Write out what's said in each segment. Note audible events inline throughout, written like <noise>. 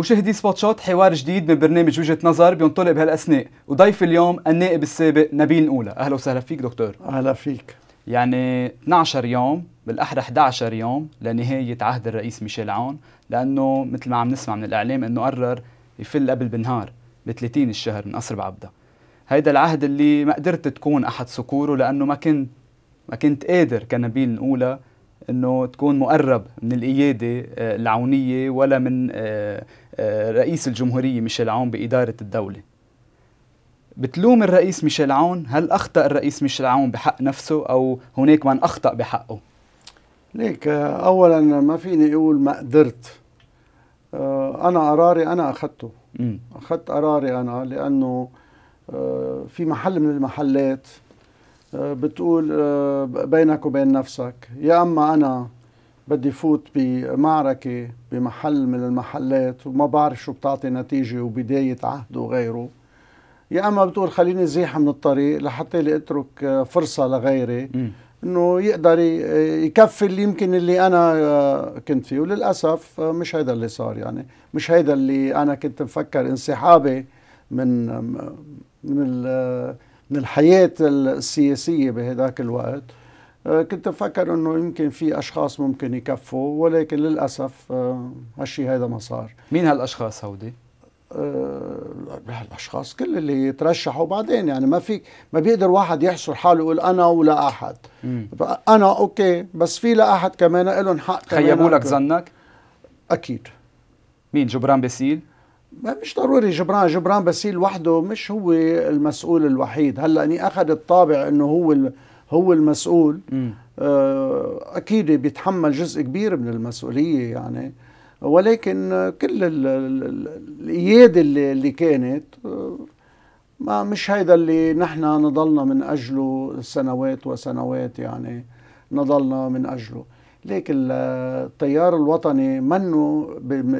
مشاهدي سبوتشوت حوار جديد من برنامج وجهه نظر بينطلق بهالاثناء وضيف اليوم النائب السابق نبيل الاولى اهلا وسهلا فيك دكتور اهلا فيك يعني 12 يوم بالاحرى 11 يوم لنهايه عهد الرئيس ميشيل عون لانه مثل ما عم نسمع من الاعلام انه قرر يفل قبل بنهار ب 30 الشهر من قصر بعبدا هيدا العهد اللي ما قدرت تكون احد سكوره لانه ما كنت ما كنت قادر كنبيل الاولى انه تكون مقرب من الاياده آه، العونيه ولا من آه، رئيس الجمهورية ميشيل عون بإدارة الدولة بتلوم الرئيس ميشيل عون هل أخطأ الرئيس ميشيل عون بحق نفسه أو هناك من أخطأ بحقه ليك أولا ما فيني أقول ما قدرت آه، أنا قراري أنا أخذته أخذت قراري أنا لأنه آه، في محل من المحلات آه، بتقول بينك وبين نفسك يا أما أنا بدي فوت بمعركة بمحل من المحلات وما بعرف شو بتعطي نتيجة وبداية عهد وغيره يا اما بتقول خليني زيح من الطريق لحتى لي اترك فرصة لغيري انه يقدر يكفي اللي يمكن اللي انا آه، كنت فيه وللاسف آه، مش هيدا اللي صار يعني مش هيدا اللي انا كنت مفكر انسحابي من آه، من من الحياه السياسيه بهداك الوقت آه، كنت مفكر انه يمكن في اشخاص ممكن يكفوا ولكن للاسف آه، هالشيء هذا ما صار مين هالاشخاص هودي؟ آه، الاشخاص كل اللي يترشحوا بعدين يعني ما في ما بيقدر واحد يحصر حاله يقول انا ولا احد انا اوكي بس في لا احد كمان لهم حق خيبوا لك ظنك اكيد مين جبران باسيل مش ضروري جبران جبران باسيل وحده مش هو المسؤول الوحيد هلا اني اخذ الطابع انه هو هو المسؤول آه، اكيد بيتحمل جزء كبير من المسؤوليه يعني ولكن كل الايادي اللي, اللي كانت آه، ما مش هيدا اللي نحن نضلنا من اجله سنوات وسنوات يعني نضلنا من اجله لكن التيار الوطني منه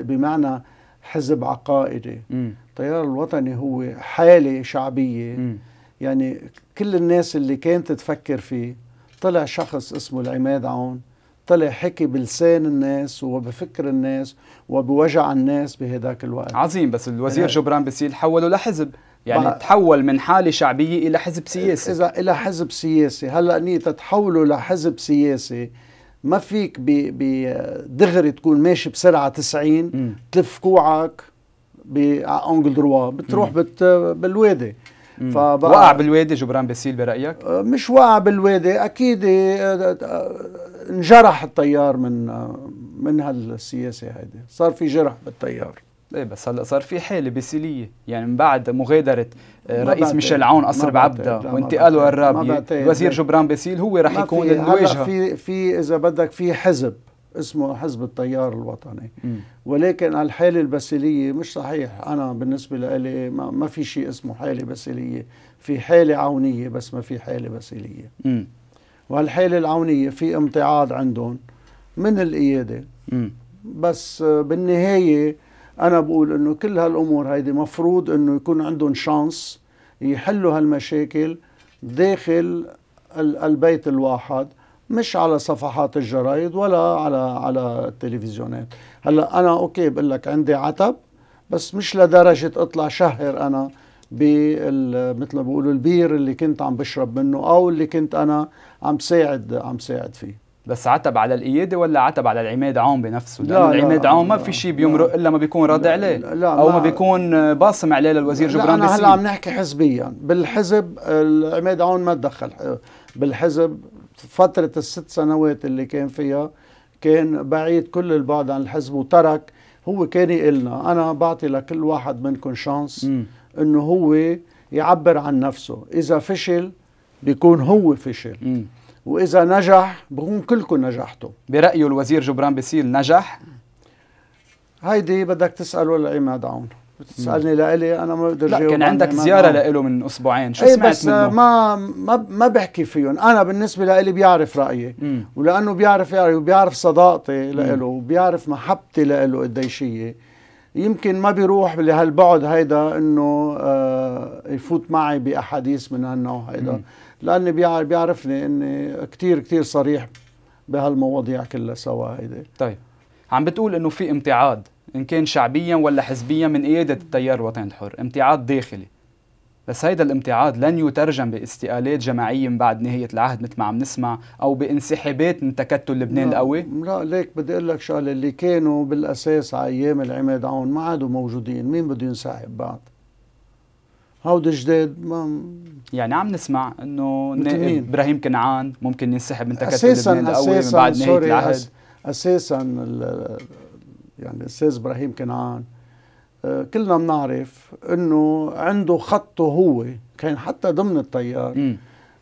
بمعنى حزب عقائدي التيار الوطني هو حاله شعبيه م. يعني كل الناس اللي كانت تفكر فيه طلع شخص اسمه العماد عون طلع حكي بلسان الناس وبفكر الناس وبوجع الناس بهداك الوقت عظيم بس الوزير يعني جبران بسيل حوله لحزب يعني تحول من حالة شعبية إلى حزب سياسي إذا إلى حزب سياسي هلأ أني تحوله لحزب سياسي ما فيك بدغري تكون ماشي بسرعة 90 تلف كوعك بأنجل دروا بتروح بالوادي فبقى وقع بالوادي جبران باسيل برايك؟ أه، مش وقع بالوادي اكيد أه، أه، انجرح التيار من من هالسياسه هيدي، صار في جرح بالتيار ايه بس هلا صار في حاله باسيليه يعني من بعد مغادره رئيس ميشيل عون قصر بعبدا وانتقاله الرابي وزير جبران باسيل هو رح يكون الواجهه في في اذا بدك في حزب اسمه حزب التيار الوطني م. ولكن الحالة البسيلية مش صحيح أنا بالنسبة لي ما, ما في شيء اسمه حالة بسيلية في حالة عونية بس ما في حالة بسيلية م. وهالحالة العونية في امتعاض عندهم من القيادة م. بس بالنهاية أنا بقول إنه كل هالأمور هيدي مفروض إنه يكون عندهم شانس يحلوا هالمشاكل داخل البيت الواحد مش على صفحات الجرايد ولا على على التلفزيونات هلا انا اوكي بقول لك عندي عتب بس مش لدرجه اطلع شهر انا مثل ما بيقولوا البير اللي كنت عم بشرب منه او اللي كنت انا عم ساعد عم ساعد فيه بس عتب على القياده ولا عتب على العماد عون بنفسه؟ لا لا العماد عون ما في شيء بيمرق الا ما بيكون رد عليه لا, لا او ما, ما بيكون باصم عليه للوزير جبران لا انا هلا عم نحكي حزبيا بالحزب العماد عون ما تدخل بالحزب فترة الست سنوات اللي كان فيها كان بعيد كل البعد عن الحزب وترك هو كان يقلنا أنا بعطي لكل واحد منكم شانس أنه هو يعبر عن نفسه إذا فشل بيكون هو فشل م. وإذا نجح بكون كلكم نجحتوا برأيه الوزير جبران بسيل نجح؟ هيدي بدك تسأله لعماد عون بتسالني لإلي انا ما بقدر لا كان عندك زياره لإله من اسبوعين شو إيه، سمعت بس منه؟ ما ما ما بحكي فيهم انا بالنسبه لإلي بيعرف رايي مم. ولانه بيعرف رايي وبيعرف صداقتي لإله وبيعرف محبتي لإله قديش هي يمكن ما بيروح لهالبعد هيدا انه آه يفوت معي باحاديث من هالنوع هيدا لاني بيعرف بيعرفني اني كثير كثير صريح بهالمواضيع كلها سوا هيدي طيب عم بتقول انه في امتعاض ان كان شعبيا ولا حزبيا من قياده التيار الوطني الحر امتعاض داخلي بس هيدا الامتعاض لن يترجم باستقالات جماعيه من بعد نهايه العهد مثل ما عم نسمع او بانسحابات من تكتل لبنان لا القوي لا ليك بدي اقول لك شغله اللي كانوا بالاساس على ايام العماد عون ما عادوا موجودين مين بده ينسحب بعد هود جداد ما يعني عم نسمع انه نائب ابراهيم كنعان ممكن ينسحب من تكتل لبنان القوي من بعد نهايه العهد اساسا يعني الاستاذ ابراهيم كنعان آه، كلنا بنعرف انه عنده خطه هو كان حتى ضمن التيار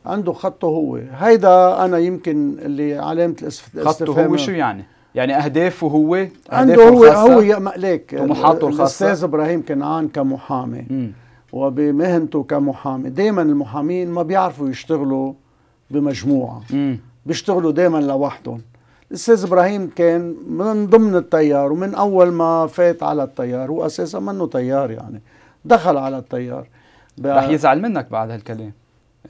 عنده خطه هو هيدا انا يمكن اللي علامه الاستفهام خطه هو شو يعني يعني اهدافه هو اهدافه عنده هو الخاصة هو يا مالك طموحاته الخاصه الاستاذ ابراهيم كنعان كمحامي مم. وبمهنته كمحامي دائما المحامين ما بيعرفوا يشتغلوا بمجموعه مم. بيشتغلوا دائما لوحدهم الاستاذ ابراهيم كان من ضمن التيار ومن اول ما فات على التيار هو اساسا منه تيار يعني دخل على التيار رح يزعل منك بعد هالكلام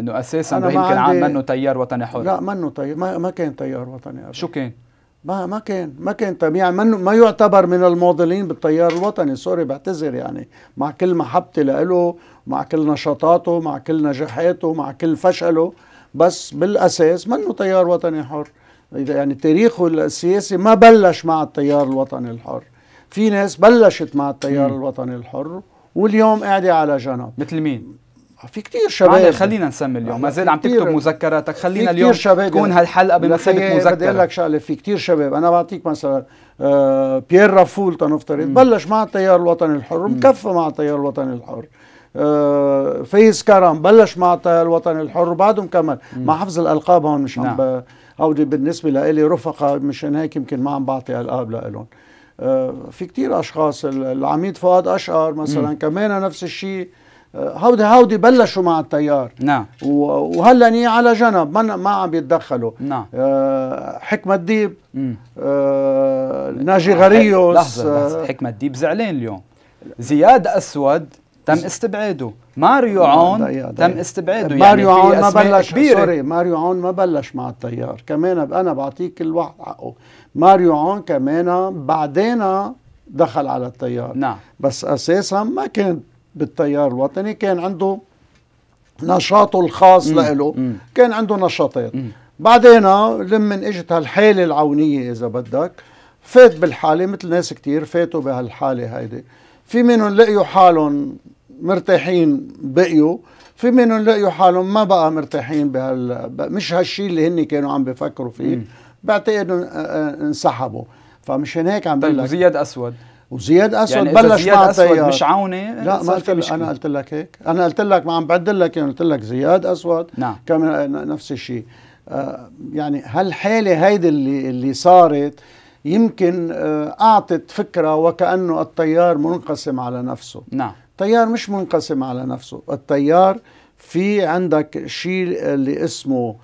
انه اساسا ابراهيم كان عم منه تيار وطني حر لا منه تيار ما, ما كان تيار وطني حر شو كان؟ ما ما كان ما كان يعني من ما يعتبر من المعضلين بالتيار الوطني سوري بعتذر يعني مع كل محبتي له مع كل نشاطاته مع كل نجاحاته مع كل فشله بس بالاساس منه تيار وطني حر يعني تاريخه السياسي ما بلش مع التيار الوطني الحر في ناس بلشت مع التيار مم. الوطني الحر واليوم قاعده على جنب مثل مين في كتير شباب خلينا نسمي اليوم ما زال عم تكتب مذكراتك خلينا اليوم شباب تكون يعني. هالحلقه بمثابه مذكره بدي اقول لك شغله في كتير شباب انا بعطيك مثلا آه بيير رافول تنفترض بلش مع التيار الوطني الحر مكفى مع التيار الوطني الحر آه كرم بلش مع التيار الوطني الحر وبعدهم كمل مع حفظ الالقاب هون مش عم نعم. هودي بالنسبه لإلي رفقه مشان هيك يمكن ما عم بعطي القاب لهم آه، في كتير اشخاص العميد فؤاد اشقر مثلا كمان نفس الشيء آه، هودي هودي بلشوا مع التيار نعم وهلا ني على جنب ما ما عم يتدخلوا نعم آه حكمه الديب آه ناجي غريوس لحظه, لحظة آه، حكمه الديب زعلان اليوم زياد اسود تم استبعاده ماريو عون تم استبعاده يعني ماريو عون ما بلش كبيرة. سوري ماريو عون ما بلش مع التيار كمان انا بعطيك كل واحد حقه ماريو عون كمان بعدين دخل على التيار نعم. بس اساسا ما كان بالتيار الوطني كان عنده نشاطه الخاص له كان عنده نشاطات بعدين لما اجت هالحاله العونيه اذا بدك فات بالحاله مثل ناس كتير فاتوا بهالحاله هيدي في منهم لقيوا حالهم مرتاحين بقيوا في منهم لقيوا حالهم ما بقى مرتاحين بهال مش هالشيء اللي هن كانوا عم بفكروا فيه بعتقد آه، آه، انسحبوا فمشان هيك عم بقول طيب، لك طيب وزياد اسود وزياد اسود يعني بلش زياد مع اسود مش عاوني لا ما قلت لك انا قلت لك هيك انا قلت لك ما عم بعد لك يعني قلت لك زياد اسود نعم كمان آه، نفس الشيء آه يعني هالحاله هيدي اللي اللي صارت يمكن آه اعطت فكره وكانه التيار منقسم على نفسه نعم التيار مش منقسم على نفسه التيار في عندك شيء اللي اسمه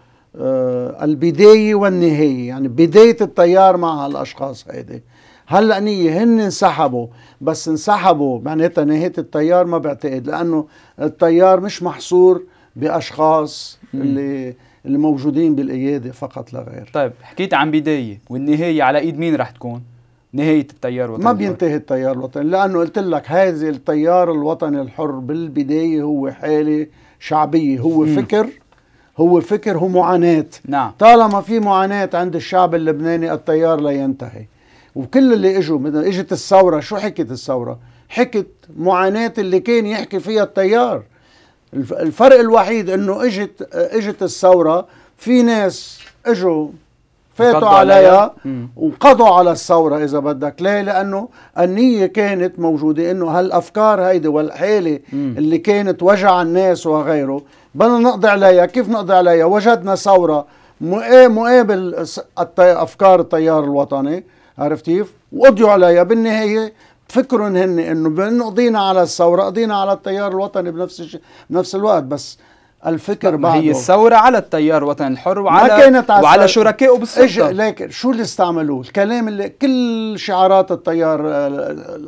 آه، البداية والنهاية يعني بداية التيار مع هالأشخاص هيدي هلا نية هن انسحبوا بس انسحبوا معناتها نهاية التيار ما بعتقد لأنه التيار مش محصور بأشخاص اللي اللي موجودين بالقيادة فقط لا غير طيب حكيت عن بداية والنهاية على إيد مين رح تكون؟ نهايه التيار الوطني ما بينتهي التيار الوطني لانه قلت لك هذا التيار الوطني الحر بالبدايه هو حاله شعبيه هو م. فكر هو فكر هو معاناه نعم. طالما في معاناه عند الشعب اللبناني التيار لا ينتهي وكل اللي اجوا اجت الثوره شو حكت الثوره حكت معاناه اللي كان يحكي فيها التيار الفرق الوحيد انه اجت اجت الثوره في ناس اجوا فاتوا عليها وقضوا على الثورة إذا بدك ليه لأنه النية كانت موجودة أنه هالأفكار هيدي والحالة مم. اللي كانت وجع الناس وغيره بدنا نقضي عليها كيف نقضي عليها وجدنا ثورة مقابل إيه، إيه أفكار التيار الوطني عرفت كيف وقضيوا عليها بالنهاية فكرهم هن انه قضينا على الثوره قضينا على التيار الوطني بنفس الشيء بنفس الوقت بس الفكر بعده هي الثورة على التيار الوطني الحر وعلى كانت وعلى شركائه بالسلطة لكن شو اللي استعملوه الكلام اللي كل شعارات التيار آه،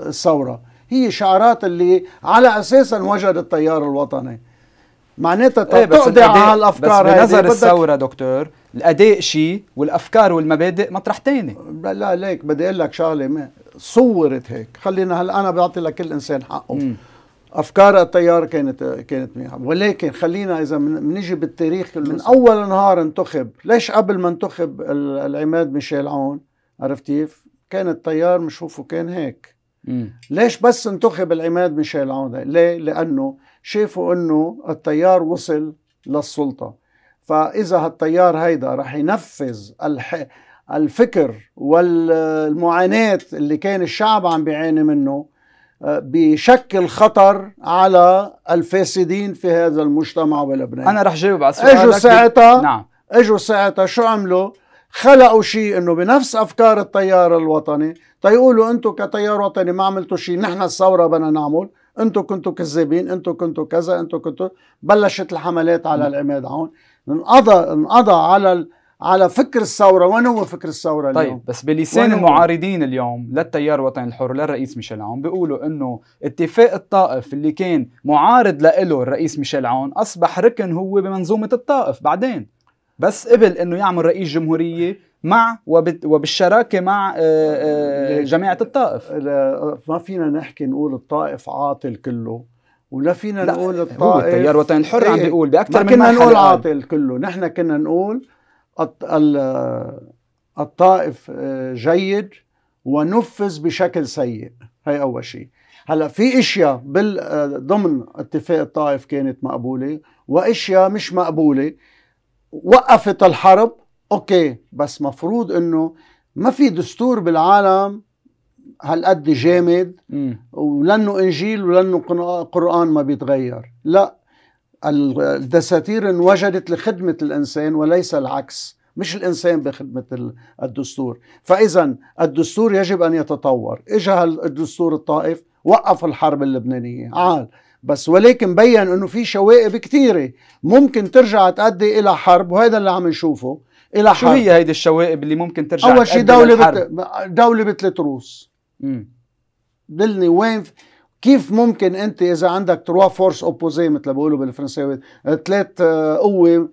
الثورة هي شعارات اللي على أساسا وجد التيار الوطني معناتها ايه تقضي على الافكار بس بنظر الثوره دكتور الاداء شيء والافكار والمبادئ مطرح ثاني لا ليك بدي اقول لك شغله صورت هيك خلينا هلا انا بعطي لكل انسان حقه افكار التيار كانت كانت منيحه ولكن خلينا اذا بنيجي بالتاريخ من اول نهار انتخب ليش قبل ما انتخب العماد ميشيل عون عرفت كيف كان التيار مشوفه كان هيك مم. ليش بس انتخب العماد ميشيل عون ليه لانه شافوا انه التيار وصل للسلطه فاذا هالتيار هيدا رح ينفذ الح... الفكر والمعاناه اللي كان الشعب عم بيعاني منه آه، بشكل خطر على الفاسدين في هذا المجتمع بلبنان انا رح جاوب على سؤالك اجوا ساعتها نعم اجوا ساعتها شو عملوا؟ خلقوا شيء انه بنفس افكار التيار الوطني تيقولوا انتم كتيار وطني ما عملتوا شيء نحن الثوره بدنا نعمل انتم كنتوا كذابين انتم كنتوا كذا انتم كنتوا بلشت الحملات على العماد هون انقضى انقضى على ال... على فكر الثوره وين هو فكر الثوره طيب، اليوم؟ طيب بس بلسان المعارضين اليوم للتيار الوطني الحر للرئيس ميشيل عون بيقولوا انه اتفاق الطائف اللي كان معارض له الرئيس ميشيل عون اصبح ركن هو بمنظومه الطائف بعدين بس قبل انه يعمل رئيس جمهوريه مع وبالشراكه مع آه، آه، جماعه الطائف ما فينا نحكي نقول الطائف عاطل كله ولا فينا نقول الطائف هو التيار الوطني الحر عم إيه، بيقول باكثر من كنا نقول عاطل كله نحن كنا نقول الطائف آه، جيد ونفذ بشكل سيء هي أول شيء هلا في اشياء آه، ضمن اتفاق الطائف كانت مقبوله واشياء مش مقبوله وقفت الحرب اوكي بس مفروض انه ما في دستور بالعالم هالقد جامد ولانه انجيل ولانه قران ما بيتغير لا الدساتير انوجدت لخدمة الإنسان وليس العكس مش الإنسان بخدمة الدستور فإذا الدستور يجب أن يتطور إجا الدستور الطائف وقف الحرب اللبنانية عال بس ولكن بين أنه في شوائب كثيرة ممكن ترجع تؤدي إلى حرب وهذا اللي عم نشوفه إلى حرب شو هي هيدي الشوائب اللي ممكن ترجع أول شيء دولة بت... دولة مثل تروس دلني وين كيف ممكن انت اذا عندك تروا فورس اوبوزي مثل ما بيقولوا بالفرنساوي ثلاث آه، قوه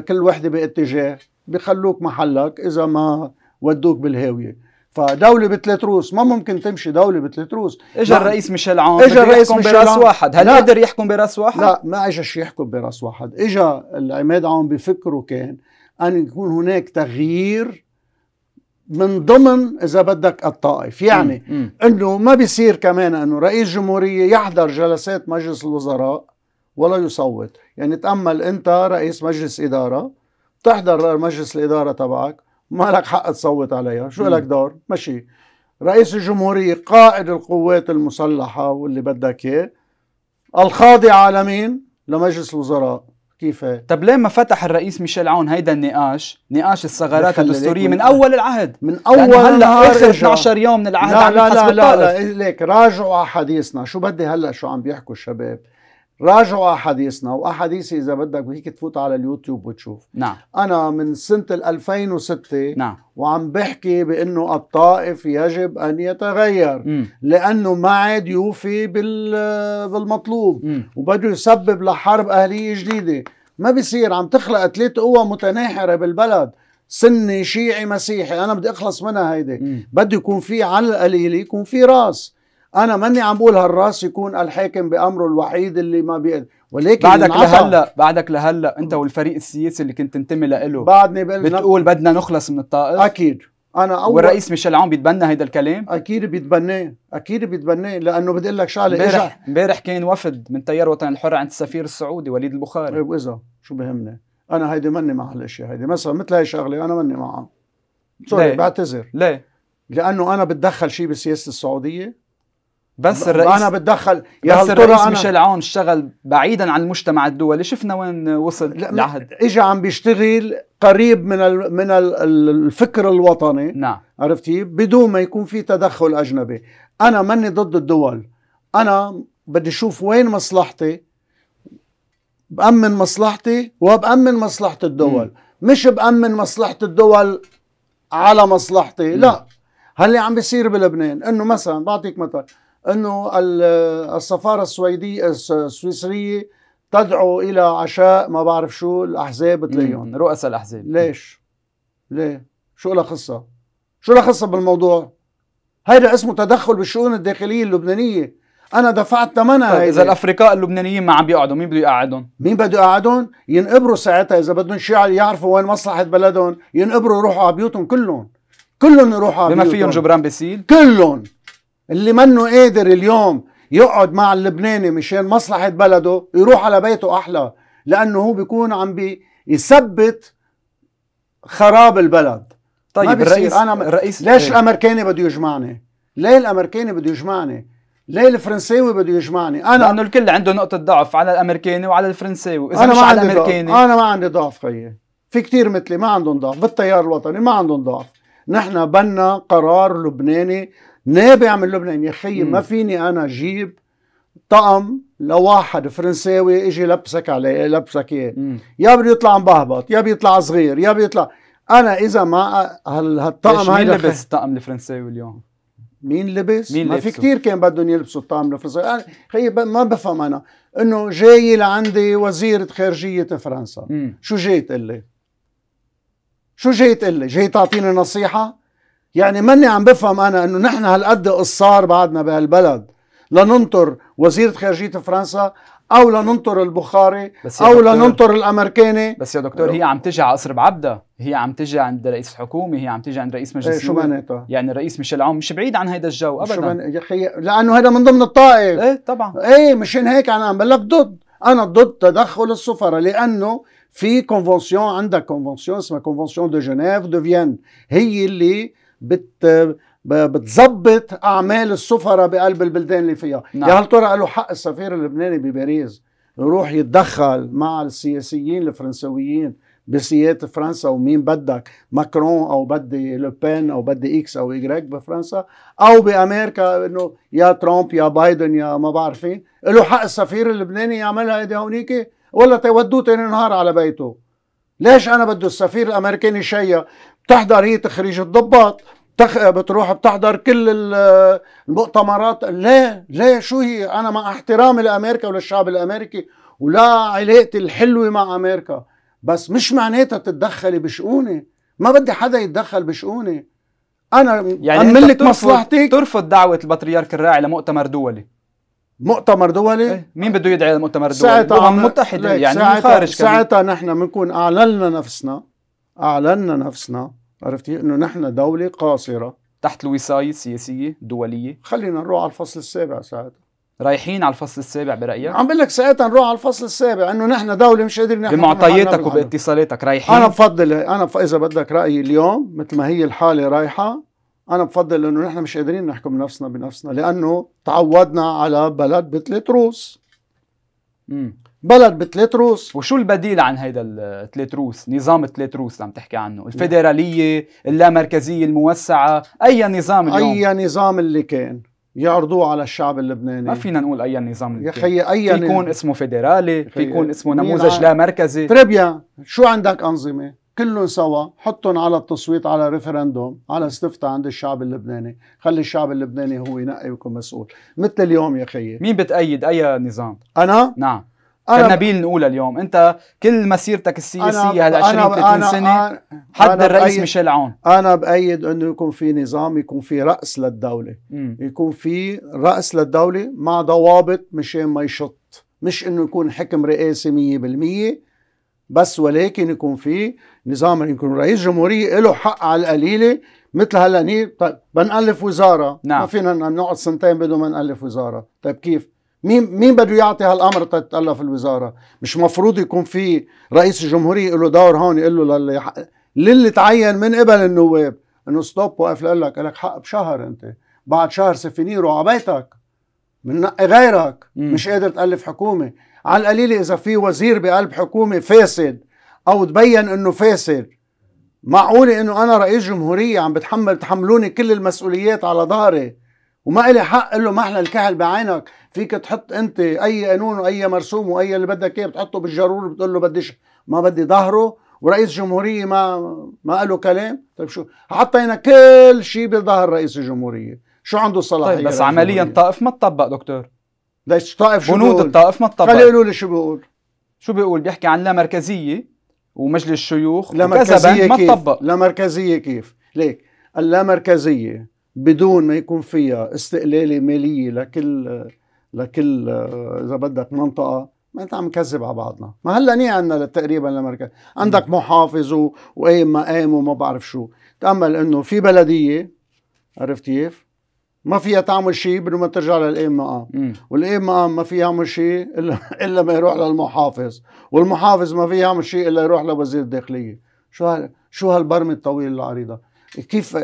كل وحده باتجاه بخلوك محلك اذا ما ودوك بالهاويه فدولة بثلاث روس ما ممكن تمشي دولة بثلاث روس اجى الرئيس ميشيل عون اجى الرئيس يحكم براس واحد هل قدر يحكم براس واحد؟ لا ما اجى شي يحكم براس واحد اجى العماد عون بفكره كان ان يكون هناك تغيير من ضمن اذا بدك الطائف يعني انه ما بيصير كمان انه رئيس جمهوريه يحضر جلسات مجلس الوزراء ولا يصوت يعني تامل انت رئيس مجلس اداره بتحضر مجلس الاداره تبعك ما لك حق تصوت عليها شو لك دور ماشي رئيس الجمهوريه قائد القوات المسلحه واللي بدك اياه الخاضعه لمين لمجلس الوزراء كيف طب ليه ما فتح الرئيس ميشيل عون هيدا النقاش نقاش الثغرات الدستوريه من اول العهد من يعني اول هلا اخر 12 يوم من العهد لا لا لا لا, لا, لا, لا ليك راجعوا على حديثنا شو بدي هلا شو عم بيحكوا الشباب راجعوا احاديثنا واحاديثي اذا بدك وهيك تفوت على اليوتيوب وتشوف نعم انا من سنه 2006 نعم وعم بحكي بانه الطائف يجب ان يتغير م. لانه ما عاد يوفي بالمطلوب وبده يسبب لحرب اهليه جديده ما بيصير عم تخلق ثلاث قوى متناحره بالبلد سني شيعي مسيحي انا بدي اخلص منها هيدي بده يكون في على القليله يكون في راس انا ماني عم بقول هالراس يكون الحاكم بامره الوحيد اللي ما بيقدر ولكن بعدك لهلا بعدك لهلا انت والفريق السياسي اللي كنت تنتمي له بعدني بقول بتقول بدنا نخلص من الطائف اكيد انا اول والرئيس ميشيل عون بيتبنى هيدا الكلام اكيد بيتبناه اكيد بيتبناه لانه بدي اقول لك شغله امبارح امبارح كان وفد من تيار وطن الحر عند السفير السعودي وليد البخاري طيب واذا شو بهمني انا هيدي ماني مع هالاشياء هيدي مثلا مثل هاي الشغله انا ماني معها سوري بعتذر ليه؟ لانه انا بتدخل شيء بالسياسه السعوديه بس الرئيس انا بتدخل يا بس الرئيس أنا... ميشيل عون اشتغل بعيدا عن المجتمع الدولي شفنا وين وصل لا العهد اجى عم بيشتغل قريب من ال... من الفكر الوطني نعم عرفتي بدون ما يكون في تدخل اجنبي انا ماني ضد الدول انا بدي اشوف وين مصلحتي بامن مصلحتي وبامن مصلحه الدول م. مش بامن مصلحه الدول على مصلحتي م. لا هاللي عم بيصير بلبنان انه مثلا بعطيك مثل أنه السفارة السويدية السويسرية تدعو إلى عشاء ما بعرف شو الأحزاب بتلاقيهم رؤساء الأحزاب ليش؟ ليه؟ شو لها خصة؟ شو لها خصة بالموضوع؟ هيدا اسمه تدخل بالشؤون الداخلية اللبنانية انا دفعت ثمنها طيب اذا الافرقاء اللبنانيين ما عم بيقعدوا مين بده يقعدهم مين بده يقعدهم ينقبروا ساعتها اذا بدهم شيء يعرفوا وين مصلحه بلدهم ينقبروا يروحوا على بيوتهم كلهم كلهم يروحوا على بما فيهم جبران باسيل كلهم اللي منه قادر اليوم يقعد مع اللبناني مشان مصلحة بلده يروح على بيته أحلى لأنه هو بيكون عم بيثبت خراب البلد طيب الرئيس أنا م... الرئيس ليش إيه. الأمريكاني بده يجمعني؟ ليه الأمريكاني بده يجمعني؟ ليه الفرنساوي بده يجمعني؟ أنا لأنه الكل عنده نقطة ضعف على الأمريكاني وعلى الفرنساوي، إذا أنا مش ما على الأمريكاني ضعف. أنا ما عندي ضعف خيي، في كتير مثلي ما عندهم ضعف، بالتيار الوطني ما عندهم ضعف، نحن بنا قرار لبناني نابع من لبنان يا خيي ما فيني انا جيب طقم لواحد فرنساوي اجي لبسك عليه لبسك اياه يا بده يطلع مبهبط يا بيطلع صغير يا بيطلع انا اذا ما هالطقم هيدا مين لبس الطقم الفرنساوي اليوم؟ مين لبس؟ مين ما لبسه؟ في كتير كان بدهم يلبسوا الطقم الفرنسي، يعني خيي ما بفهم انا انه جاي لعندي وزيرة خارجية فرنسا، مم. شو جاي تقول لي؟ شو جاي تقول لي؟ جاي تعطيني نصيحة؟ يعني ماني عم بفهم انا انه نحن هالقد قصار بعدنا بهالبلد لننطر وزيره خارجيه فرنسا او لننطر البخاري بس او لننطر الامريكاني بس يا دكتور هي عم تجي على قصر بعبدا هي عم تجي عند رئيس الحكومه هي عم تجي عند رئيس مجلس ايه شو معناتها يعني الرئيس ميشيل عون مش بعيد عن هيدا الجو ابدا شو يا اخي لانه هذا من ضمن الطائف ايه طبعا ايه مشان هيك انا عم بقول لك ضد انا ضد تدخل السفراء لانه في كونفونسيون عندك كونفونسيون اسمها كونفونسيون دو جنيف دو فيان هي اللي بت بتظبط اعمال السفراء بقلب البلدان اللي فيها نعم. يا هل ترى له حق السفير اللبناني بباريس يروح يتدخل مع السياسيين الفرنسويين بسياده فرنسا ومين بدك ماكرون او بدي لوبين او بدي اكس او ايجريك بفرنسا او بامريكا انه يا ترامب يا بايدن يا ما بعرف مين له حق السفير اللبناني يعملها هيدي هونيك ولا تودوه تاني نهار على بيته ليش انا بده السفير الامريكاني شيء بتحضر هي تخريج الضباط تخ... بتروح بتحضر كل المؤتمرات ليه ليه شو هي انا مع احترامي لامريكا وللشعب الامريكي ولا علاقتي الحلوه مع امريكا بس مش معناتها تتدخلي بشؤوني ما بدي حدا يتدخل بشؤوني انا يعني املك مصلحتي ترفض دعوه البطريرك الراعي لمؤتمر دولي مؤتمر دولي إيه، مين بده يدعي لمؤتمر دولي؟ ساعتها الامم المتحده يعني من خارج ساعتها نحن بنكون اعلنا نفسنا اعلنا نفسنا عرفتي انه نحن دوله قاصره تحت الوصايه السياسيه الدوليه خلينا نروح على الفصل السابع ساعتها رايحين على الفصل السابع برايك؟ عم بقول لك ساعتها نروح على الفصل السابع انه نحن دوله مش قادرين نحن بمعطياتك وباتصالاتك رايحين انا بفضل انا ف... اذا بدك رايي اليوم مثل ما هي الحاله رايحه انا بفضل انه نحن مش قادرين نحكم نفسنا بنفسنا لانه تعودنا على بلد مثل روس بلد روس وشو البديل عن هيدا روس نظام اللي عم تحكي عنه الفيدراليه اللامركزيه الموسعه اي نظام اليوم اي نظام اللي كان يعرضوه على الشعب اللبناني ما فينا نقول اي نظام يا خيي اي في يكون اسمه فيدرالي في يكون اسمه نموذج لا مركزي تريبيا شو عندك انظمه كلهم سوا حطهم على التصويت على ريفرندوم على استفتاء عند الشعب اللبناني خلي الشعب اللبناني هو ينقي ويكون مسؤول مثل اليوم يا خيي مين بتأيد اي نظام انا نعم كنبيل نقولها اليوم انت كل مسيرتك السياسيه هال 20 30 سنه أنا حد أنا الرئيس ميشيل عون انا بايد انه يكون في نظام يكون في راس للدوله مم. يكون في راس للدوله مع ضوابط مشان ما يشط مش انه يكون حكم رئاسي 100% بس ولكن يكون في نظام يكون رئيس جمهوريه له حق على القليله مثل هلا طيب بنألف وزاره نعم. ما فينا نقعد سنتين بدون ما نألف وزاره طيب كيف مين مين بده يعطي هالامر تتألى في الوزاره مش مفروض يكون في رئيس الجمهوريه له دور هون يقول له للي للي تعين من قبل النواب انه ستوب وقف لك لك لك حق بشهر انت بعد شهر على بيتك من غيرك مم. مش قادر تالف حكومه على القليله اذا في وزير بقلب حكومه فاسد او تبين انه فاسد معقوله انه انا رئيس جمهوريه عم بتحمل تحملوني كل المسؤوليات على ظهري وما إلي حق قال له ما احنا الكهل بعينك فيك تحط انت اي قانون واي مرسوم واي اللي بدك اياه بتحطه بالجرور بتقول له بديش ما بدي ظهره ورئيس جمهورية ما ما قاله كلام طيب شو حطينا كل شيء بظهر رئيس الجمهورية شو عنده صلاحية طيب بس عمليا الطائف ما تطبق دكتور ليش طائف شو بنود الطائف ما تطبق خليه يقولوا لي شو بيقول شو بيقول بيحكي عن لا مركزية ومجلس الشيوخ لا مركزية كيف ما تطبق لا مركزية كيف ليك اللامركزية بدون ما يكون فيها استقلال ماليه لكل لكل آه، اذا بدك منطقه ما انت عم كذب على بعضنا ما هلا ني عندنا تقريبا لمركز عندك محافظ وقايم ما وما بعرف شو تامل انه في بلديه عرفت كيف ما فيها تعمل شيء بدون ما ترجع للقايم مقام والقايم مقام ما فيها يعمل شيء الا <laughs> الا ما يروح للمحافظ والمحافظ ما فيها يعمل شيء الا يروح لوزير الداخليه شو هال شو هالبرمه الطويله العريضه كيف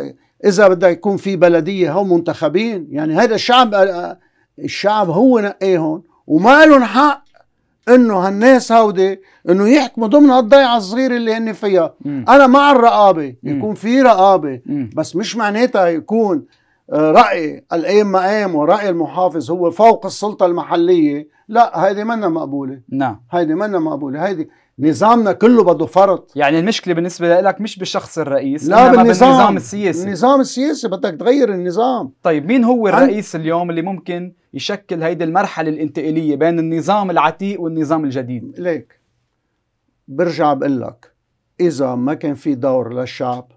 اذا بدها يكون في بلديه هو منتخبين يعني هذا الشعب الشعب هو نقيهم وما لهم حق انه هالناس هودي انه يحكموا ضمن هالضيعه الصغيره اللي هن فيها مم. انا مع الرقابه يكون في رقابه مم. بس مش معناتها يكون آه، راي الام مقام وراي المحافظ هو فوق السلطه المحليه لا هيدي منا مقبوله نعم هيدي منا مقبوله هيدي نظامنا كله بده فرض يعني المشكله بالنسبه لك مش بالشخص الرئيس لا بالنظام بالنظام السياسي النظام السياسي بدك تغير النظام طيب مين هو الرئيس عن... اليوم اللي ممكن يشكل هيدي المرحله الانتقاليه بين النظام العتيق والنظام الجديد ليك برجع بقول لك اذا ما كان في دور للشعب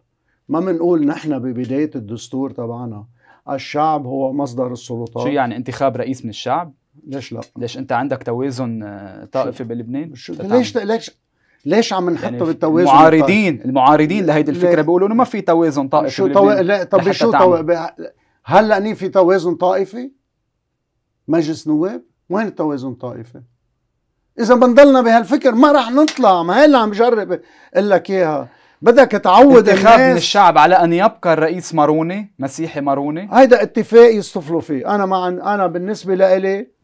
ما بنقول نحن ببدايه الدستور تبعنا الشعب هو مصدر السلطات شو يعني انتخاب رئيس من الشعب ليش لا؟ ليش انت عندك توازن آه، طائفي بلبنان؟ ليش ليش ليش عم نحطه يعني بالتوازن المعارضين الطائف. طيب. المعارضين لهيدي الفكره بيقولوا انه ما في توازن طائفي شو طو... لا طب شو طو... ب... هلا ني في توازن طائفي؟ مجلس نواب؟ وين التوازن الطائفي؟ اذا بنضلنا بهالفكر ما رح نطلع ما هي اللي عم جرب اقول لك اياها بدك تعود انتخاب الناس من الشعب على ان يبقى الرئيس ماروني مسيحي ماروني هيدا اتفاق يصطفلوا فيه انا ما عن... انا بالنسبه لإلي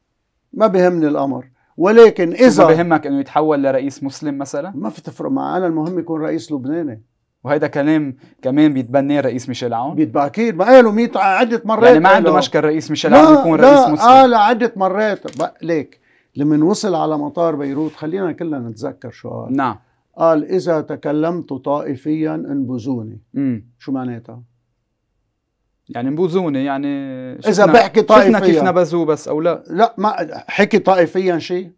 ما بهمني الامر ولكن اذا ما بهمك انه يتحول لرئيس مسلم مثلا ما في تفرق معي انا المهم يكون رئيس لبناني وهيدا كلام كمان بيتبناه الرئيس ميشيل عون بيتبقى اكيد ما قالوا 100 عده مرات يعني ما عنده مشكل رئيس ميشيل عون يكون لا رئيس مسلم قال عده مرات ليك لما وصل على مطار بيروت خلينا كلنا نتذكر شو قال نعم قال اذا تكلمت طائفيا انبذوني شو معناتها يعني نبوذونه يعني اذا بيحكي طائفيا شفنا كيف نبذوه بس او لا لا ما حكي طائفيا شيء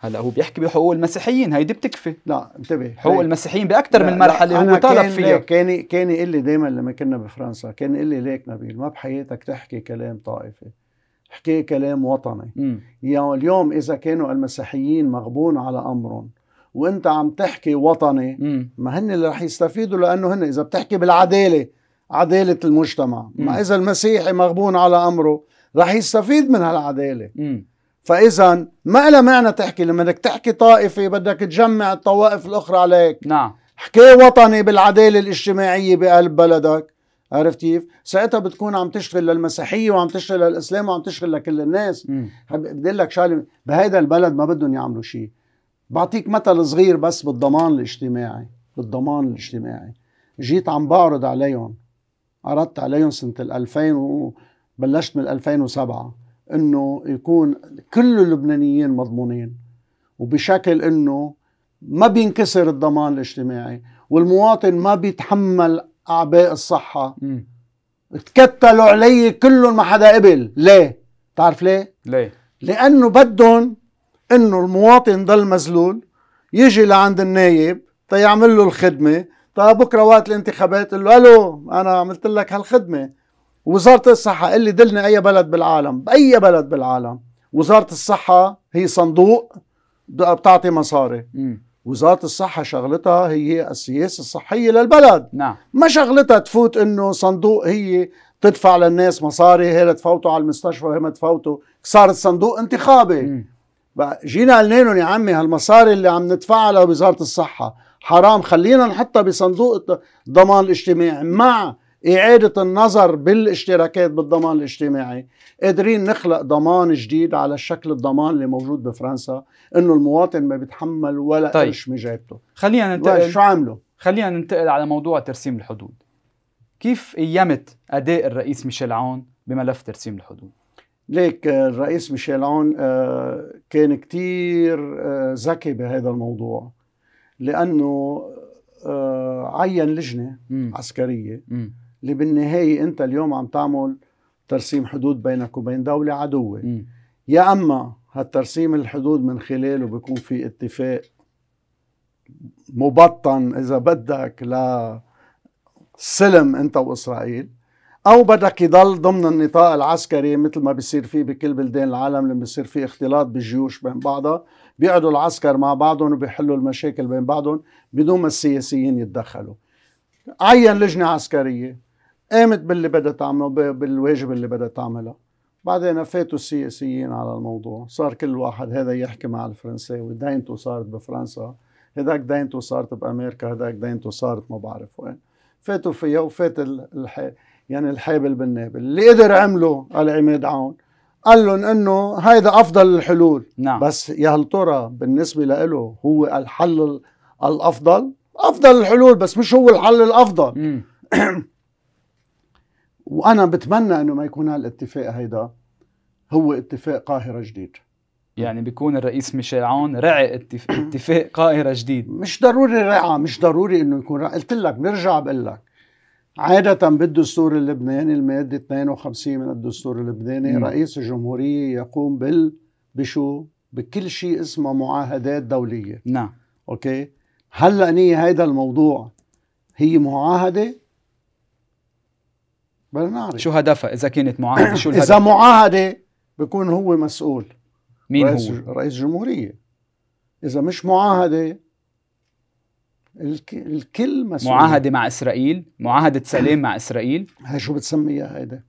هلا هو بيحكي بحقوق المسيحيين هيدي بتكفي لا انتبه حقوق المسيحيين باكثر من مرحله هو طالب فيها كان كان يقول لي دائما لما كنا بفرنسا كان يقول لي ليك نبيل ما بحياتك تحكي كلام طائفي احكي كلام وطني يعني اليوم اذا كانوا المسيحيين مغبون على امرهم وانت عم تحكي وطني ما هن اللي رح يستفيدوا لانه هن اذا بتحكي بالعداله عدالة المجتمع ما إذا المسيحي مغبون على أمره رح يستفيد من هالعدالة فإذا ما لها معنى تحكي لما بدك تحكي طائفة بدك تجمع الطوائف الأخرى عليك نعم حكي وطني بالعدالة الاجتماعية بقلب بلدك عرفت كيف؟ ساعتها بتكون عم تشتغل للمسيحيه وعم تشتغل للاسلام وعم تشتغل لكل الناس بدي لك شغله بهيدا البلد ما بدهم يعملوا شيء بعطيك مثل صغير بس بالضمان الاجتماعي بالضمان الاجتماعي جيت عم بعرض عليهم عرضت عليهم سنة 2000 وبلشت من 2007 انه يكون كل اللبنانيين مضمونين وبشكل انه ما بينكسر الضمان الاجتماعي والمواطن ما بيتحمل اعباء الصحة م. تكتلوا علي كلهم ما حدا قبل ليه؟ بتعرف ليه؟ ليه؟ لانه بدهم انه المواطن ضل مذلول يجي لعند النايب تيعمل له الخدمه فبكره طيب، وقت الانتخابات قال له الو انا عملت لك هالخدمه وزاره الصحه قال لي دلني اي بلد بالعالم باي بلد بالعالم وزاره الصحه هي صندوق بتعطي مصاري م. وزاره الصحه شغلتها هي السياسه الصحيه للبلد نعم ما شغلتها تفوت انه صندوق هي تدفع للناس مصاري هي تفوتوا على المستشفى وهي تفوتوا صارت صندوق انتخابي بقى جينا قلنا لهم يا عمي هالمصاري اللي عم ندفعها لوزاره الصحه حرام خلينا نحطها بصندوق الضمان الاجتماعي مع إعادة النظر بالاشتراكات بالضمان الاجتماعي قادرين نخلق ضمان جديد على شكل الضمان اللي موجود بفرنسا إنه المواطن ما بيتحمل ولا طيب. قرش من جيبته خلينا ننتقل شو عمله؟ خلينا ننتقل على موضوع ترسيم الحدود كيف قيمت أداء الرئيس ميشيل عون بملف ترسيم الحدود؟ ليك الرئيس ميشيل عون آه، كان كتير آه، ذكي بهذا الموضوع لانه آه، عين لجنه مم. عسكريه مم. اللي بالنهايه انت اليوم عم تعمل ترسيم حدود بينك وبين دوله عدوه مم. يا اما هالترسيم الحدود من خلاله بيكون في اتفاق مبطن اذا بدك لسلم انت واسرائيل او بدك يضل ضمن النطاق العسكري مثل ما بيصير فيه بكل بلدان العالم لما بيصير فيه اختلاط بالجيوش بين بعضها بيقعدوا العسكر مع بعضهم وبيحلوا المشاكل بين بعضهم بدون ما السياسيين يتدخلوا عين لجنة عسكرية قامت باللي بدها تعمله بالواجب اللي بدها تعمله بعدين فاتوا السياسيين على الموضوع صار كل واحد هذا يحكي مع الفرنساوي دينته صارت بفرنسا هذاك دينته صارت بامريكا هذاك دينته صارت ما بعرف وين فاتوا فيها وفات الح... يعني الحابل بالنابل اللي قدر عمله على عماد عون قال لهم انه هيدا افضل الحلول نعم. بس يا هل ترى بالنسبه له هو الحل الافضل افضل الحلول بس مش هو الحل الافضل <clears throat> وانا بتمنى انه ما يكون هالاتفاق هيدا هو اتفاق قاهره جديد يعني بيكون الرئيس ميشيل عون رعى <clears throat> اتفاق قاهره جديد مش ضروري رعى مش ضروري انه يكون رعى قلت لك برجع بقول لك عادة بالدستور اللبناني المادة 52 من الدستور اللبناني م. رئيس الجمهورية يقوم بال بشو بكل شيء اسمه معاهدات دولية نعم اوكي هلا نية هيدا الموضوع هي معاهدة بدنا نعرف شو هدفها إذا كانت معاهدة شو <coughs> الهدف؟ إذا معاهدة بكون هو مسؤول مين رئيس هو؟ رئيس الجمهورية إذا مش معاهدة الكل مسؤول معاهدة مع إسرائيل معاهدة سلام مع إسرائيل هاي شو بتسميها هيدا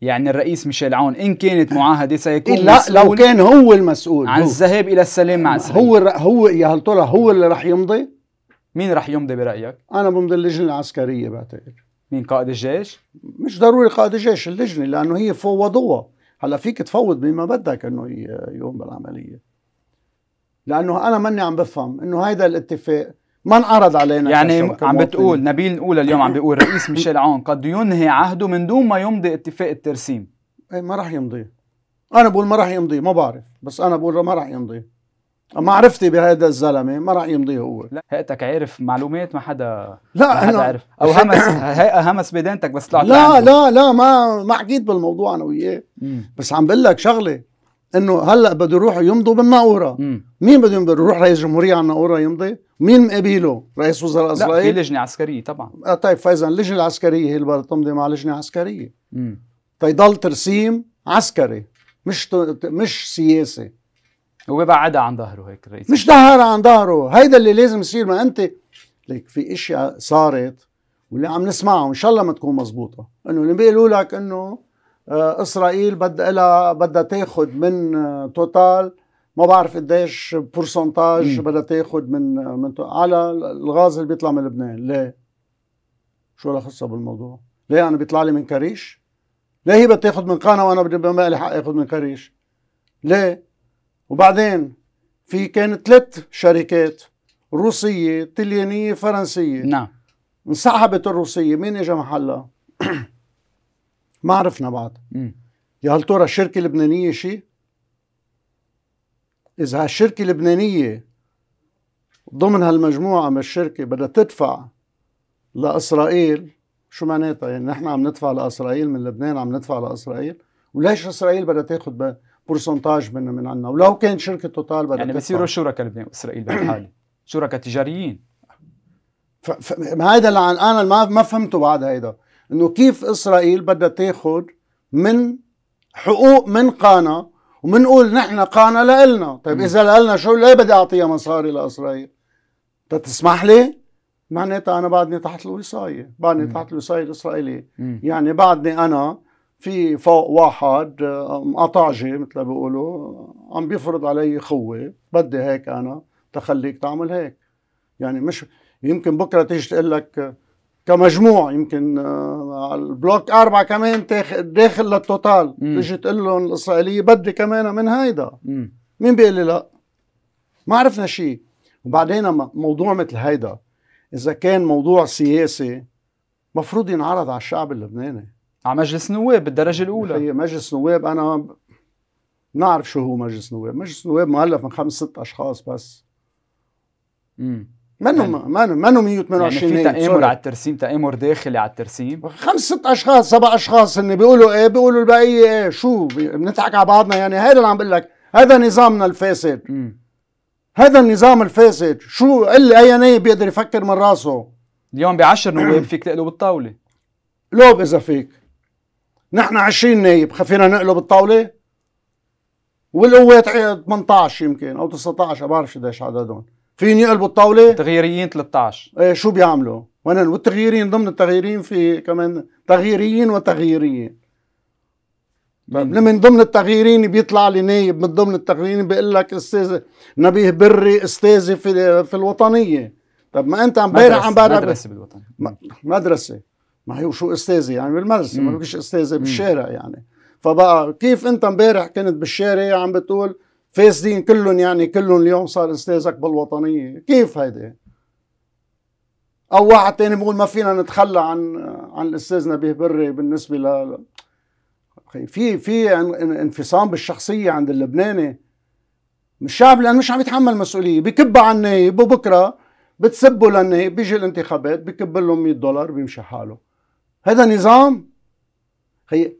يعني الرئيس ميشيل عون إن كانت معاهدة سيكون إيه لا لو كان هو المسؤول عن الذهاب إلى السلام مع إسرائيل هو هو يا هل ترى هو اللي رح يمضي؟ مين رح يمضي برأيك؟ أنا بمضي اللجنة العسكرية بعتقد مين قائد الجيش؟ مش ضروري قائد الجيش اللجنة لأنه هي فوضوها هلا فيك تفوض بما بدك انه يقوم بالعمليه لانه انا ماني عم بفهم انه هيدا الاتفاق ما انعرض علينا يعني عم بتقول نبيل الاولى اليوم عم بيقول رئيس <laughs> ميشيل عون قد ينهي عهده من دون ما يمضي اتفاق الترسيم ايه ما راح يمضي انا بقول ما راح يمضي ما بعرف بس انا بقول ما راح يمضي معرفتي بهذا الزلمه ما راح يمضي هو لا هيئتك عارف معلومات ما حدا لا ما حدا أنا... عارف او همس <laughs> هي همس بدانتك بس طلعت لا لا لا ما ما حكيت بالموضوع انا وياه بس عم بقول لك شغله انه هلا بده يروحوا يمضوا بالناقوره مين بده يمضي يروح رئيس جمهوريه على الناقوره يمضي مين مقابله رئيس وزراء اسرائيل لا في لجنه عسكريه طبعا آه طيب فاذا اللجنه العسكريه هي اللي تمضي مع لجنه عسكريه تيضل طيب، ترسيم عسكري مش ت... مش سياسي وبيبعدها عن ظهره هيك الرئيس مش ظهرها عن ظهره هيدا اللي لازم يصير ما انت ليك في اشياء صارت واللي عم نسمعها وان شاء الله ما تكون مزبوطه انه اللي بيقولوا لك انه آه، اسرائيل بدها لها بدها تاخذ من توتال آه، ما بعرف قديش بورسنتاج بدها تاخذ من آه، من على الغاز اللي بيطلع من لبنان ليه؟ شو لها خصها بالموضوع؟ ليه انا بيطلع لي من كريش؟ ليه هي بدها تاخذ من قنا وانا بدي ما لي حق اخذ من كريش؟ ليه؟ وبعدين في كان ثلاث شركات روسيه طليانيه فرنسيه نعم انسحبت الروسيه مين اجى محلها؟ ما عرفنا بعض يا هل ترى الشركه اللبنانيه شيء اذا هالشركه اللبنانيه ضمن هالمجموعه من الشركه بدها تدفع لاسرائيل شو معناتها يعني نحن عم ندفع لاسرائيل من لبنان عم ندفع لاسرائيل وليش اسرائيل بدها تاخذ بورسنتاج من من عنا ولو كان شركه توتال بدها يعني بصيروا شركاء لبنان واسرائيل بهالحاله شركاء تجاريين هيدا اللي انا ما ما فهمته بعد هيدا انه كيف اسرائيل بدها تاخذ من حقوق من قانا ومنقول نحن قانا لإلنا طيب اذا لإلنا شو ليه بدي اعطيها مصاري لاسرائيل تسمح لي معناتها انا بعدني تحت الوصايه بعدني مم. تحت الوصايه الاسرائيليه يعني بعدني انا في فوق واحد آه، مقطعجي مثل ما بيقولوا عم بيفرض علي خوه بدي هيك انا تخليك تعمل هيك يعني مش يمكن بكره تيجي تقول لك كمجموع يمكن آه، البلوك أربعة كمان داخل للتوتال تيجي تقول لهم الإسرائيلية بدي كمان من هيدا مين بيقول لي لا؟ ما عرفنا شيء وبعدين موضوع مثل هيدا إذا كان موضوع سياسي مفروض ينعرض على الشعب اللبناني على مجلس نواب بالدرجة الأولى هي مجلس نواب أنا نعرف شو هو مجلس نواب مجلس النواب مؤلف من خمس ست أشخاص بس منهم منهم منهم 128 يعني في تآمر على الترسيم تآمر داخلي على الترسيم خمس ست اشخاص سبع اشخاص اللي بيقولوا ايه بيقولوا البقيه ايه شو بنضحك على بعضنا يعني هذا اللي عم بقول لك هذا نظامنا الفاسد م. هذا النظام الفاسد شو اللي اي نايب بيقدر يفكر من راسه اليوم بعشر نواب فيك تقلب الطاوله لوب اذا فيك نحن 20 نايب خفينا نقلب الطاوله والقوات 18 يمكن او 19 ما بعرف قديش عددهم فين يقلبوا الطاوله تغييريين 13 ايه شو بيعملوا؟ وانا والتغييرين ضمن التغييرين في كمان تغييريين وتغييريين من ضمن التغييرين بيطلع لي نايب من ضمن التغييرين بيقول لك استاذ نبيه بري استاذي في في الوطنيه طب ما انت عم بارع عم بارع مدرسه بالوطنيه مدرسه ما هي شو استاذي يعني بالمدرسه ما فيش استاذي بالشارع يعني فبقى كيف انت امبارح كنت بالشارع عم بتقول فاسدين كلهم يعني كلهم اليوم صار استاذك بالوطنيه كيف هيدا او واحد تاني بيقول ما فينا نتخلى عن عن الاستاذ نبيه بري بالنسبه ل في في انفصام بالشخصيه عند اللبناني الشعب لانه مش عم يتحمل مسؤوليه بكبها على النايب وبكره بتسبه للنايب بيجي الانتخابات بكب لهم 100 دولار بيمشي حاله هذا نظام خي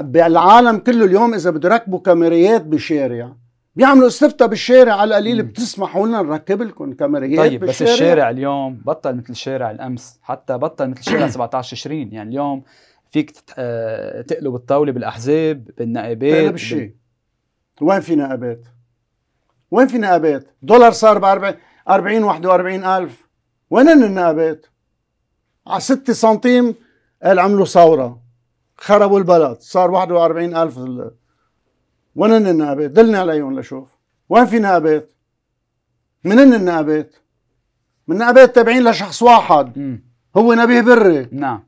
بالعالم كله اليوم اذا بده يركبوا كاميريات بشارع بيعملوا استفتاء بالشارع على القليل بتسمحوا لنا نركب لكم كاميرات طيب بالشارع. بس الشارع اليوم بطل مثل الشارع الامس حتى بطل مثل شارع 17 تشرين يعني اليوم فيك آه، تقلب الطاوله بالاحزاب بالنقابات بالشيء وين في نقابات؟ وين في نقابات؟ دولار صار ب 40 40 41 الف وين النقابات؟ على 6 سنتيم قال عملوا ثوره خربوا البلد صار 41 الف وين النابت دلني عليهم لشوف وين في نابت منين النابت من نابت تابعين لشخص واحد م. هو نبيه بري نعم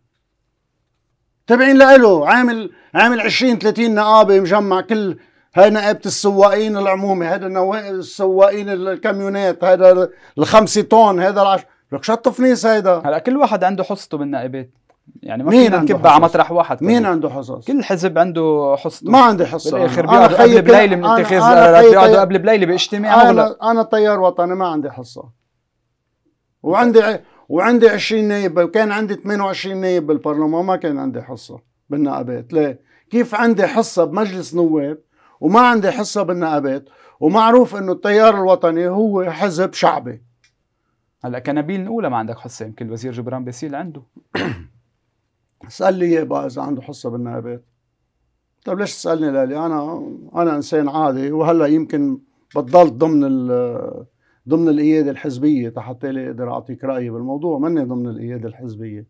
تابعين لإله عامل عامل 20 30 نقابه مجمع كل هاي نقابة السواقين العمومي هذا نوائب السواقين الكاميونات هذا الخمسة طن هذا العشر لك شو التفنيس هيدا هلا كل واحد عنده حصته بالنقابات يعني ما مين عنده على مطرح واحد مين عنده حصص؟ كل حزب عنده حصته ما عندي حصه بالاخر بيقعدوا قبل بليله من بنتخذ بيقعدوا قبل بليله باجتماع انا انا طيار وطني ما عندي حصه وعندي وعندي 20 نائب وكان عندي 28 نائب بالبرلمان ما كان عندي حصه بالنقابات ليه؟ كيف عندي حصه بمجلس نواب وما عندي حصه بالنقابات ومعروف انه التيار الوطني هو حزب شعبي هلا كنابيل الاولى ما عندك حصه يمكن الوزير جبران باسيل عنده <coughs> سأل لي إياه بقى إذا عنده حصة بالنيابات طيب ليش تسألني لالي أنا أنا إنسان عادي وهلا يمكن بضلت ضمن ال ضمن القيادة الحزبية حتى لي أقدر أعطيك رأيي بالموضوع ماني ضمن القيادة الحزبية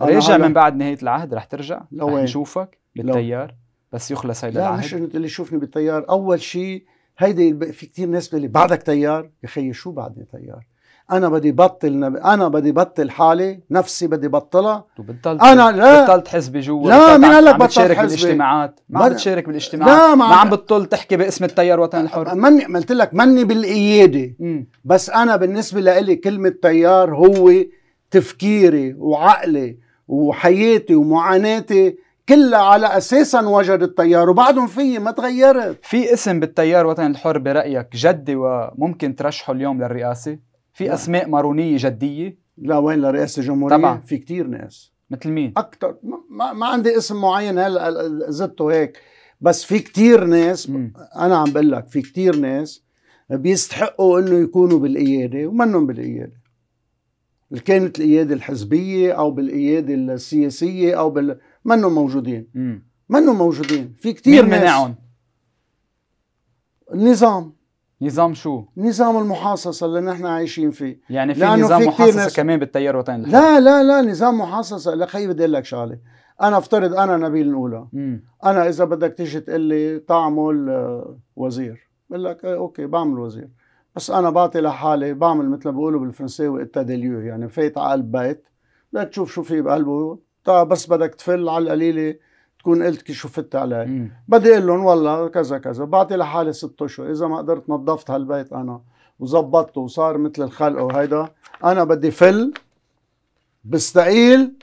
رجع من بعد نهاية العهد رح ترجع؟ لوين؟ رح نشوفك بالتيار؟ بس يخلص هيدا العهد؟ لا مش انت اللي يشوفني بالتيار، أول شيء هيدي في كثير ناس بتقول لي بعدك تيار؟ يا خيي شو بعدني تيار؟ انا بدي بطل نب... انا بدي بطل حالي نفسي بدي بطلها وبطلت انا لا بطلت حزبي جوا لا مين قال لك بطلت تشارك حزبي بالاجتماعات ما عم بتشارك بالاجتماعات لا ما, ما عم بتطل تحكي باسم التيار الوطني الحر ماني قلت لك ماني بالاياده بس انا بالنسبه لي كلمه تيار هو تفكيري وعقلي وحياتي ومعاناتي كلها على اساسا وجد التيار وبعدهم في ما تغيرت في اسم بالتيار الوطني الحر برايك جدي وممكن ترشحه اليوم للرئاسه في لا. اسماء مارونيه جديه لا وين لرئاسه الجمهوريه طبعا. في كتير ناس مثل مين اكثر ما, ما عندي اسم معين هلا زدته هيك بس في كتير ناس م. انا عم بقول لك في كتير ناس بيستحقوا انه يكونوا بالقياده ومنهم بالقياده اللي كانت القياده الحزبيه او بالقياده السياسيه او بال منهم موجودين منهم موجودين في كتير مين ناس منعهم النظام نظام شو؟ نظام المحاصصة اللي نحن عايشين فيه يعني في نظام في محاصصة ناس... كمان بالتيار الوطني لا لا لا نظام محاصصة لك خي بدي اقول لك شغلة أنا افترض أنا نبيل الأولى مم. أنا إذا بدك تيجي تقول لي تعمل وزير بقول لك آه، أوكي بعمل وزير بس أنا بعطي لحالي بعمل مثل ما بيقولوا بالفرنساوي التاديليو يعني فايت على البيت بدك تشوف شو في بقلبه طيب، بس بدك تفل على القليلة تكون قلت كي شفت علي بدي اقول لهم والله كذا كذا بعطي لحالي ست اشهر اذا ما قدرت نظفت هالبيت انا وظبطته وصار مثل الخلق وهيدا انا بدي فل بستقيل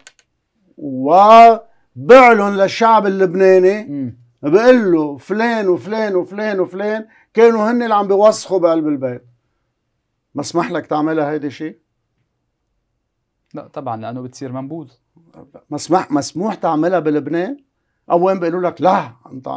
وبعلن للشعب اللبناني بقول له فلان وفلان وفلان وفلان كانوا هن اللي عم بيوسخوا بقلب البيت ما اسمح لك تعملها هيدي شيء؟ لا طبعا لانه بتصير منبوذ مسمح مسموح تعملها بلبنان؟ اوام بيقولوا لك لا انت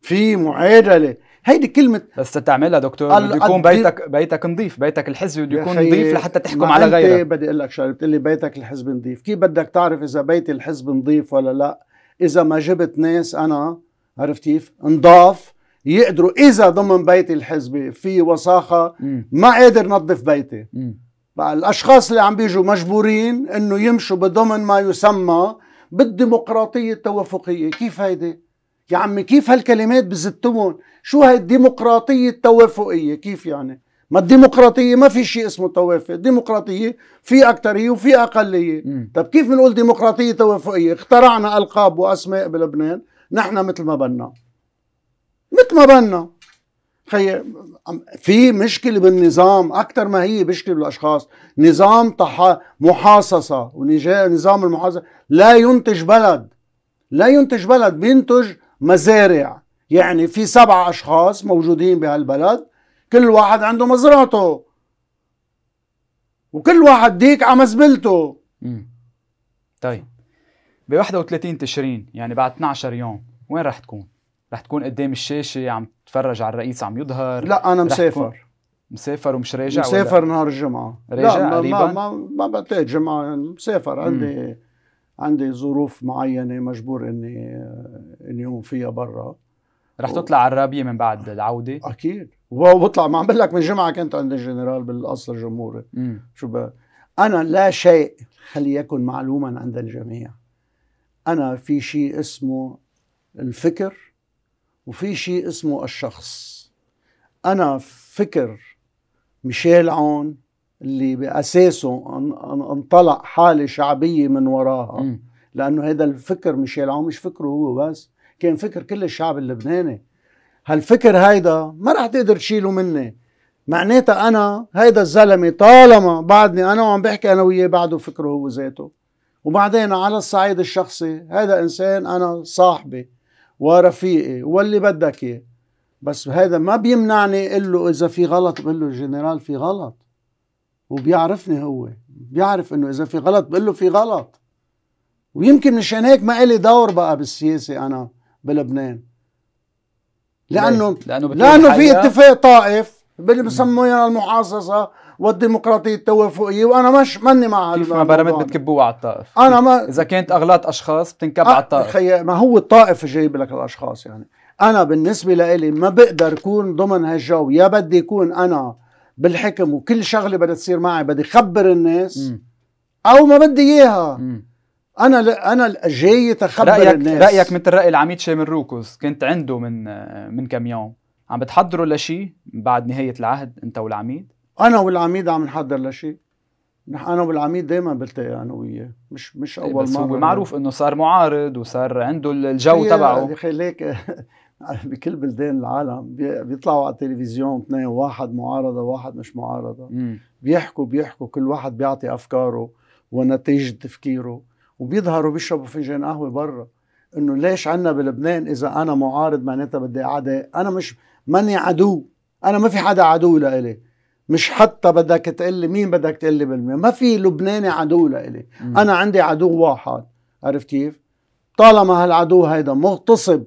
في معادله هيدي كلمه بس تعملها دكتور بده يكون بيتك بيتك نظيف بيتك الحزبي بده يكون نظيف لحتى تحكم على غيرك بدي اقول لك شغله بتقول لي بيتك الحزبي نظيف كيف بدك تعرف اذا بيت الحزب نظيف ولا لا اذا ما جبت ناس انا عرفت كيف نضاف يقدروا اذا ضمن بيتي الحزبي في وساخه ما قادر نظف بيتي بقى الاشخاص اللي عم بيجوا مجبورين انه يمشوا بضمن ما يسمى بالديمقراطية التوافقية كيف هيدي؟ يا عمي كيف هالكلمات بزتون؟ شو هاي الديمقراطية التوافقية؟ كيف يعني؟ ما الديمقراطية ما في شيء اسمه توافق، الديمقراطية في أكثرية وفي أقلية، طب كيف بنقول ديمقراطية توافقية؟ اخترعنا ألقاب وأسماء بلبنان، نحن مثل ما بدنا مثل ما بدنا خي في مشكله بالنظام اكثر ما هي مشكله بالاشخاص نظام طح... محاصصه ونظام المحاصصه لا ينتج بلد لا ينتج بلد بينتج مزارع يعني في سبعة اشخاص موجودين بهالبلد كل واحد عنده مزرعته وكل واحد ديك على مزبلته طيب ب 31 تشرين يعني بعد 12 يوم وين رح تكون رح تكون قدام الشاشه عم تتفرج على الرئيس عم يظهر لا انا مسافر مسافر ومش راجع مسافر ولا؟ نهار الجمعه راجع لا ما ما ما, ما جمعه يعني مسافر عندي مم. عندي ظروف معينه مجبور اني اني اقوم فيها برا رح و... تطلع على الرابيه من بعد العوده اكيد وبطلع ما عم بقول لك من جمعه كنت عند الجنرال بالقصر الجمهوري شو انا لا شيء خلي يكن معلوما عند الجميع انا في شيء اسمه الفكر وفي شيء اسمه الشخص أنا فكر ميشيل عون اللي بأساسه انطلق حالة شعبية من وراها لأنه هذا الفكر ميشيل عون مش فكره هو بس كان فكر كل الشعب اللبناني هالفكر هيدا ما رح تقدر تشيله مني معناتها انا هيدا الزلمه طالما بعدني انا وعم بحكي انا وياه بعده فكره هو ذاته وبعدين على الصعيد الشخصي هذا انسان انا صاحبي ورفيقي واللي بدك اياه بس هذا ما بيمنعني اقول له اذا في غلط بقول له الجنرال في غلط وبيعرفني هو بيعرف انه اذا في غلط بقول له في غلط ويمكن مشان هيك ما إلي دور بقى بالسياسه انا بلبنان لانه لانه, لأنه في اتفاق طائف باللي بسموها المحاصصه والديمقراطيه التوافقيه وانا مش ماني مع كيف ما برمت بتكبوها على الطائف انا ما اذا كانت اغلاط اشخاص بتنكب أه على الطائف خي... ما هو الطائف جايب لك الاشخاص يعني انا بالنسبه لإلي ما بقدر كون ضمن هالجو يا بدي كون انا بالحكم وكل شغله بدها تصير معي بدي خبر الناس م. او ما بدي اياها م. انا ل... انا جاي تخبر رأيك الناس رايك مثل راي العميد شامل روكوس كنت عنده من من كم يوم عم بتحضروا لشيء بعد نهايه العهد انت والعميد؟ انا والعميد عم نحضر لشيء نحن انا والعميد دائما بلتقي انا وياه مش مش إيه، اول مره بس هو معروف انه صار معارض وصار عنده الجو تبعه يا اخي ليك <laughs> بكل بلدان العالم بيطلعوا على التلفزيون اثنين واحد معارضه واحد مش معارضه م. بيحكوا بيحكوا كل واحد بيعطي افكاره ونتيجه تفكيره وبيظهروا بيشربوا فنجان قهوه برا انه ليش عنا بلبنان اذا انا معارض معناتها بدي اعداء انا مش ماني عدو انا ما في حدا عدو لإلي مش حتى بدك تقول لي مين بدك تقول لي بالمين ما في لبناني عدو لإلي انا عندي عدو واحد عرفت كيف طالما هالعدو هيدا مغتصب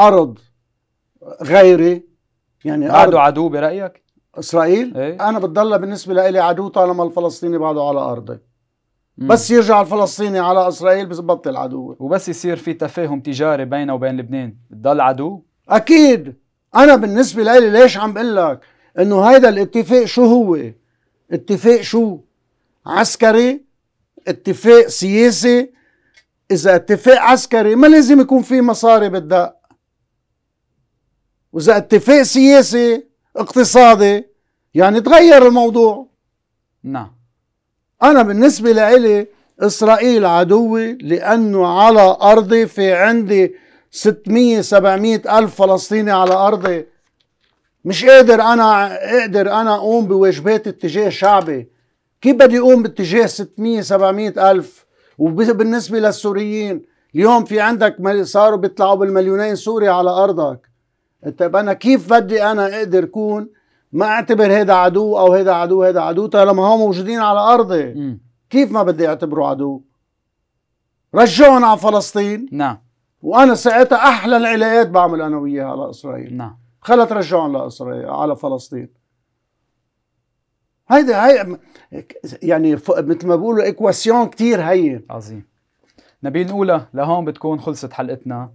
ارض غيري يعني بعده عدو برايك اسرائيل ايه؟ انا بتضل بالنسبه لإلي عدو طالما الفلسطيني بعده على ارضي مم. بس يرجع الفلسطيني على اسرائيل ببطل عدو وبس يصير في تفاهم تجاري بينه وبين لبنان بتضل عدو اكيد انا بالنسبه لي ليش عم بقول لك انه هيدا الاتفاق شو هو اتفاق شو عسكري اتفاق سياسي اذا اتفاق عسكري ما لازم يكون في مصاري بالدق واذا اتفاق سياسي اقتصادي يعني تغير الموضوع نعم انا بالنسبه لإلي اسرائيل عدوي لانه على ارضي في عندي 600 700 ألف فلسطيني على أرضي مش قادر أنا أقدر أنا أقوم بواجباتي اتجاه شعبي كيف بدي أقوم باتجاه 600 700 ألف وبالنسبة للسوريين اليوم في عندك صاروا بيطلعوا بالمليونين سوري على أرضك طيب أنا كيف بدي أنا أقدر كون ما أعتبر هيدا عدو أو هيدا عدو هيدا عدو طالما هم موجودين على أرضي م. كيف ما بدي أعتبره عدو رجعهم على فلسطين نعم وانا ساعتها احلى العلاقات بعمل انا وياها على اسرائيل نعم خلت رجعهم لاسرائيل على فلسطين هيدا هي يعني مثل ما بقولوا اكواسيون كثير هي عظيم نبيل الاولى لهون بتكون خلصت حلقتنا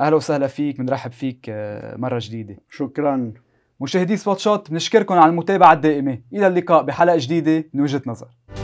اهلا وسهلا فيك بنرحب فيك آه، مره جديده شكرا مشاهدي سبوت شوت بنشكركم على المتابعه الدائمه الى اللقاء بحلقه جديده من وجهه نظر